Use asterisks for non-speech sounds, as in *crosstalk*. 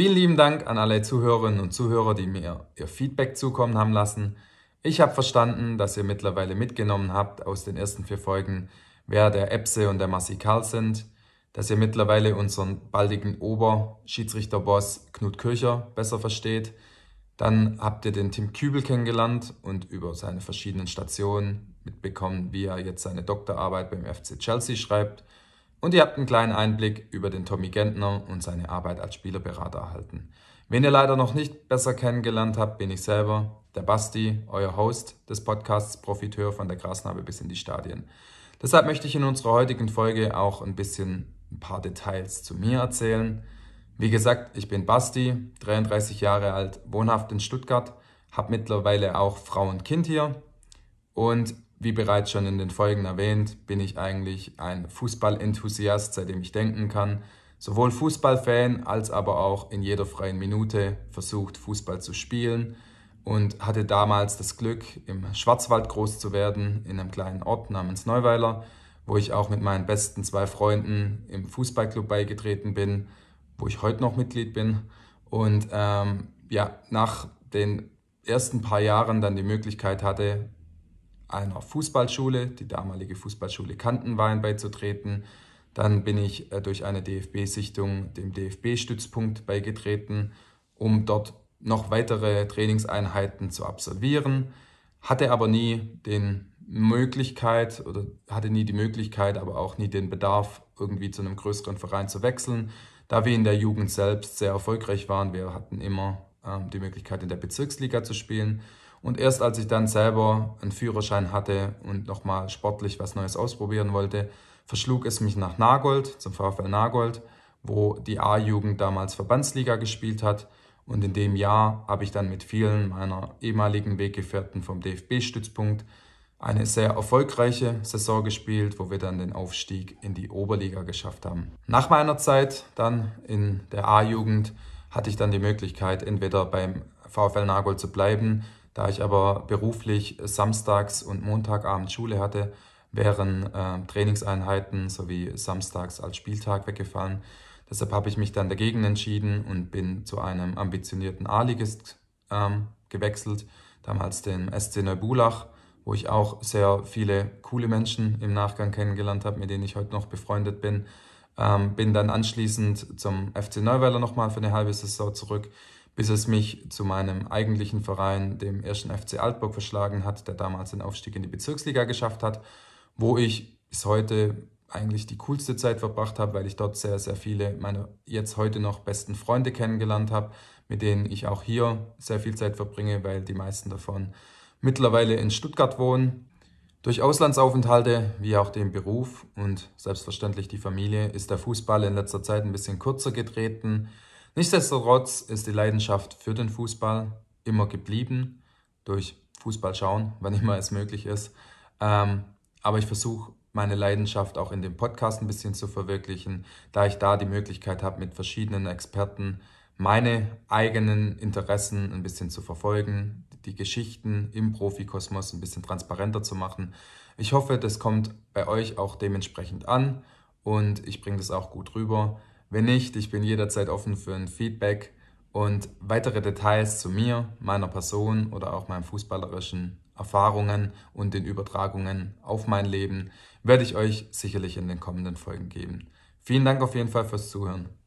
Vielen lieben Dank an alle Zuhörerinnen und Zuhörer, die mir ihr Feedback zukommen haben lassen. Ich habe verstanden, dass ihr mittlerweile mitgenommen habt aus den ersten vier Folgen, wer der Epse und der Massi Karl sind, dass ihr mittlerweile unseren baldigen Oberschiedsrichterboss Knut Kircher besser versteht. Dann habt ihr den Tim Kübel kennengelernt und über seine verschiedenen Stationen mitbekommen, wie er jetzt seine Doktorarbeit beim FC Chelsea schreibt und ihr habt einen kleinen Einblick über den Tommy Gentner und seine Arbeit als Spielerberater erhalten. Wen ihr leider noch nicht besser kennengelernt habt, bin ich selber, der Basti, euer Host des Podcasts Profiteur von der Grasnarbe bis in die Stadien. Deshalb möchte ich in unserer heutigen Folge auch ein bisschen ein paar Details zu mir erzählen. Wie gesagt, ich bin Basti, 33 Jahre alt, wohnhaft in Stuttgart, habe mittlerweile auch Frau und Kind hier und wie bereits schon in den Folgen erwähnt, bin ich eigentlich ein Fußballenthusiast, seitdem ich denken kann. Sowohl Fußballfan als aber auch in jeder freien Minute versucht, Fußball zu spielen und hatte damals das Glück, im Schwarzwald groß zu werden, in einem kleinen Ort namens Neuweiler, wo ich auch mit meinen besten zwei Freunden im Fußballclub beigetreten bin, wo ich heute noch Mitglied bin. Und ähm, ja, nach den ersten paar Jahren dann die Möglichkeit hatte, einer Fußballschule, die damalige Fußballschule Kantenwein, beizutreten. Dann bin ich äh, durch eine DFB-Sichtung dem DFB-Stützpunkt beigetreten, um dort noch weitere Trainingseinheiten zu absolvieren, hatte aber nie den Möglichkeit oder hatte nie die Möglichkeit, aber auch nie den Bedarf, irgendwie zu einem größeren Verein zu wechseln, da wir in der Jugend selbst sehr erfolgreich waren. Wir hatten immer ähm, die Möglichkeit, in der Bezirksliga zu spielen. Und erst als ich dann selber einen Führerschein hatte und nochmal sportlich was Neues ausprobieren wollte, verschlug es mich nach Nagold, zum VfL Nagold, wo die A-Jugend damals Verbandsliga gespielt hat. Und in dem Jahr habe ich dann mit vielen meiner ehemaligen Weggefährten vom DFB-Stützpunkt eine sehr erfolgreiche Saison gespielt, wo wir dann den Aufstieg in die Oberliga geschafft haben. Nach meiner Zeit dann in der A-Jugend hatte ich dann die Möglichkeit, entweder beim VfL Nagold zu bleiben da ich aber beruflich samstags und Montagabend Schule hatte, wären äh, Trainingseinheiten sowie samstags als Spieltag weggefallen. Deshalb habe ich mich dann dagegen entschieden und bin zu einem ambitionierten A-Ligist ähm, gewechselt, damals den SC Neubulach, wo ich auch sehr viele coole Menschen im Nachgang kennengelernt habe, mit denen ich heute noch befreundet bin. Ähm, bin dann anschließend zum FC Neuweiler nochmal für eine halbe Saison zurück, bis es mich zu meinem eigentlichen Verein, dem ersten FC Altburg, verschlagen hat, der damals den Aufstieg in die Bezirksliga geschafft hat, wo ich bis heute eigentlich die coolste Zeit verbracht habe, weil ich dort sehr, sehr viele meiner jetzt heute noch besten Freunde kennengelernt habe, mit denen ich auch hier sehr viel Zeit verbringe, weil die meisten davon mittlerweile in Stuttgart wohnen. Durch Auslandsaufenthalte, wie auch den Beruf und selbstverständlich die Familie, ist der Fußball in letzter Zeit ein bisschen kürzer getreten. Nichtsdestotrotz ist die Leidenschaft für den Fußball immer geblieben, durch Fußball schauen, *laughs* wann immer es möglich ist. Ähm, aber ich versuche meine Leidenschaft auch in dem Podcast ein bisschen zu verwirklichen, da ich da die Möglichkeit habe, mit verschiedenen Experten meine eigenen Interessen ein bisschen zu verfolgen, die Geschichten im Profikosmos ein bisschen transparenter zu machen. Ich hoffe, das kommt bei euch auch dementsprechend an und ich bringe das auch gut rüber. Wenn nicht, ich bin jederzeit offen für ein Feedback und weitere Details zu mir, meiner Person oder auch meinen fußballerischen Erfahrungen und den Übertragungen auf mein Leben werde ich euch sicherlich in den kommenden Folgen geben. Vielen Dank auf jeden Fall fürs Zuhören.